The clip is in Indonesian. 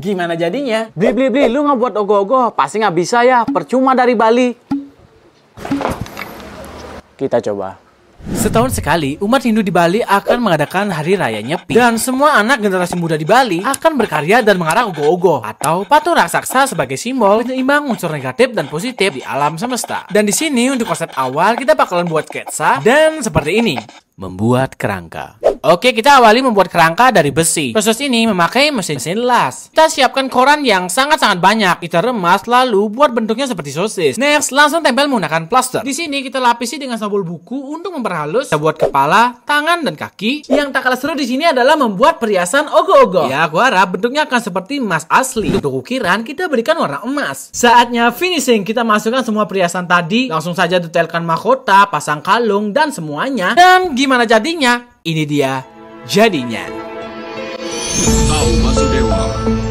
Gimana jadinya? bli bli bli, Lu nggak buat ogoh-ogoh. Pasti nggak bisa ya. Percuma dari Bali. Kita coba. Setahun sekali, umat Hindu di Bali akan mengadakan Hari Raya Nyepi. Dan semua anak generasi muda di Bali akan berkarya dan mengarang ogo-ogo atau patung raksasa sebagai simbol penyeimbang unsur negatif dan positif di alam semesta. Dan di sini untuk konsep awal kita bakalan buat ketsa dan seperti ini. Membuat kerangka. Oke, kita awali membuat kerangka dari besi. Proses ini memakai mesin mesin las. Kita siapkan koran yang sangat-sangat banyak. Kita remas lalu buat bentuknya seperti sosis. Next, langsung tempel menggunakan plaster. Di sini kita lapisi dengan sabun buku untuk memperhalus halus, kita buat kepala, tangan, dan kaki. Yang tak kalah seru di sini adalah membuat perhiasan ogo-ogo. Ya, aku harap bentuknya akan seperti emas asli. Untuk ukiran, kita berikan warna emas. Saatnya finishing, kita masukkan semua perhiasan tadi. Langsung saja detailkan mahkota, pasang kalung, dan semuanya. Dan gimana jadinya? Ini dia jadinya. Tahu Dewa.